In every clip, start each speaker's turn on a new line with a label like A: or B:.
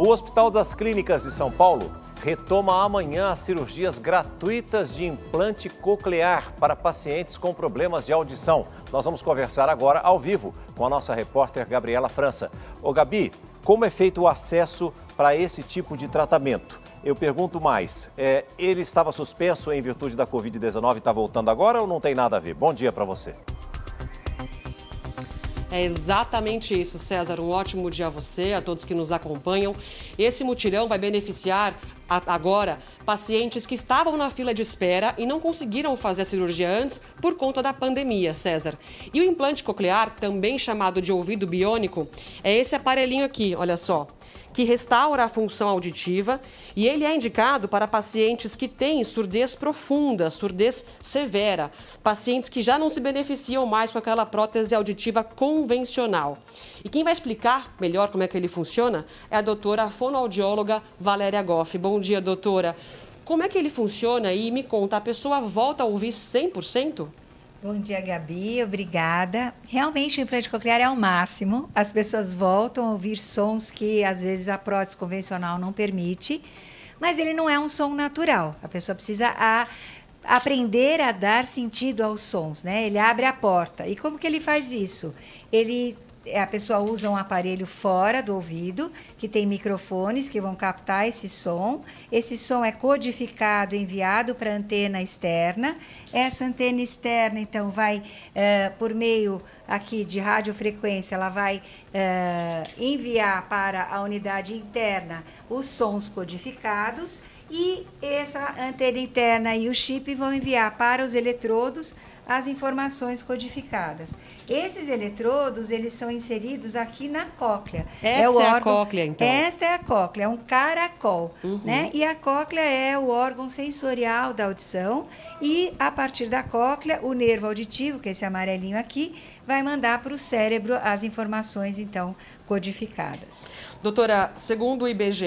A: O Hospital das Clínicas de São Paulo retoma amanhã as cirurgias gratuitas de implante coclear para pacientes com problemas de audição. Nós vamos conversar agora ao vivo com a nossa repórter Gabriela França. Ô Gabi, como é feito o acesso para esse tipo de tratamento? Eu pergunto mais, é, ele estava suspenso em virtude da Covid-19 e está voltando agora ou não tem nada a ver? Bom dia para você.
B: É exatamente isso, César. Um ótimo dia a você, a todos que nos acompanham. Esse mutirão vai beneficiar agora pacientes que estavam na fila de espera e não conseguiram fazer a cirurgia antes por conta da pandemia, César. E o implante coclear, também chamado de ouvido biônico, é esse aparelhinho aqui, olha só que restaura a função auditiva e ele é indicado para pacientes que têm surdez profunda, surdez severa, pacientes que já não se beneficiam mais com aquela prótese auditiva convencional. E quem vai explicar melhor como é que ele funciona é a doutora fonoaudióloga Valéria Goff. Bom dia, doutora. Como é que ele funciona e me conta, a pessoa volta a ouvir 100%?
C: Bom dia, Gabi. Obrigada. Realmente, o implante coclear é o máximo. As pessoas voltam a ouvir sons que, às vezes, a prótese convencional não permite. Mas ele não é um som natural. A pessoa precisa a aprender a dar sentido aos sons, né? Ele abre a porta. E como que ele faz isso? Ele é, a pessoa usa um aparelho fora do ouvido, que tem microfones que vão captar esse som. Esse som é codificado, enviado para a antena externa. Essa antena externa, então, vai é, por meio aqui de radiofrequência, ela vai é, enviar para a unidade interna os sons codificados e essa antena interna e o chip vão enviar para os eletrodos as informações codificadas. Esses eletrodos, eles são inseridos aqui na cóclea. É Essa é, o órgão, é a cóclea, então? Esta é a cóclea, é um caracol, uhum. né? E a cóclea é o órgão sensorial da audição e, a partir da cóclea, o nervo auditivo, que é esse amarelinho aqui, vai mandar para o cérebro as informações, então, codificadas.
B: Doutora, segundo o IBGE,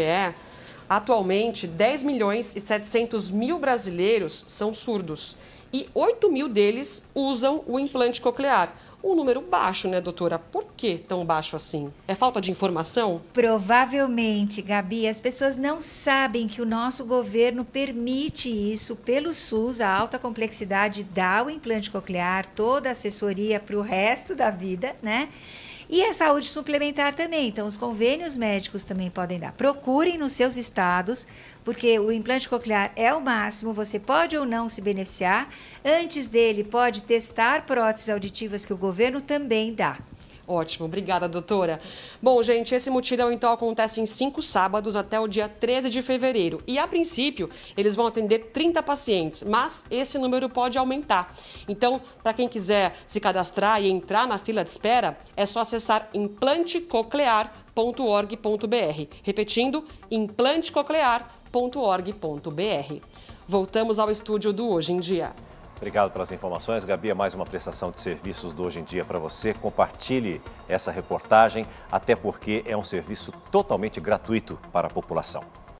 B: Atualmente, 10 milhões e 700 mil brasileiros são surdos e 8 mil deles usam o implante coclear. Um número baixo, né, doutora? Por que tão baixo assim? É falta de informação? Provavelmente,
C: Gabi. As pessoas não sabem que o nosso governo permite isso pelo SUS. A alta complexidade dá o implante coclear, toda a assessoria para o resto da vida, né? E a saúde suplementar também. Então, os convênios médicos também podem dar. Procurem nos seus estados, porque o implante coclear é o máximo. Você pode ou não se beneficiar. Antes dele, pode testar próteses auditivas que o governo
B: também dá. Ótimo, obrigada, doutora. Bom, gente, esse mutirão então acontece em cinco sábados até o dia 13 de fevereiro. E a princípio, eles vão atender 30 pacientes, mas esse número pode aumentar. Então, para quem quiser se cadastrar e entrar na fila de espera, é só acessar implantecoclear.org.br. Repetindo, implantecoclear.org.br. Voltamos ao estúdio do Hoje em Dia.
A: Obrigado pelas informações. Gabi, é mais uma prestação de serviços do Hoje em Dia para você. Compartilhe essa reportagem, até porque é um serviço totalmente gratuito para a população.